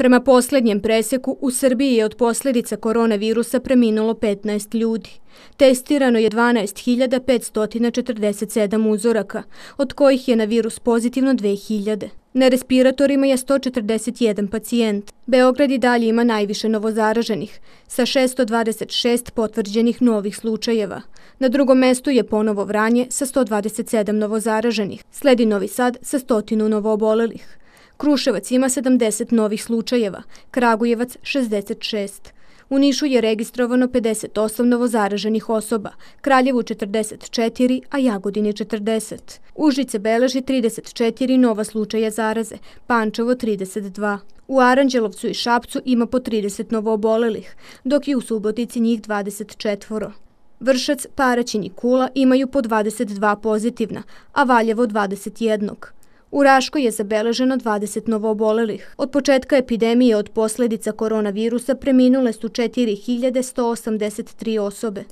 Prema posljednjem preseku u Srbiji je od posljedica koronavirusa preminulo 15 ljudi. Testirano je 12.547 uzoraka, od kojih je na virus pozitivno 2.000. Na respiratorima je 141 pacijent. Beograd i dalje ima najviše novozaraženih, sa 626 potvrđenih novih slučajeva. Na drugom mestu je ponovo Vranje sa 127 novozaraženih, sledi Novi Sad sa 100 novoobolelih. Kruševac ima 70 novih slučajeva, Kragujevac 66. U Nišu je registrovano 58 novozaraženih osoba, Kraljevu 44, a Jagodini 40. Užice beleži 34 nova slučaja zaraze, Pančevo 32. U Aranđelovcu i Šapcu ima po 30 novo obolelih, dok i u Subotici njih 24. Vršac, Paraćin i Kula imaju po 22 pozitivna, a Valjevo 21. U Raškoj je zabeleženo 20 novobolelih. Od početka epidemije od posledica koronavirusa preminule su 4183 osobe.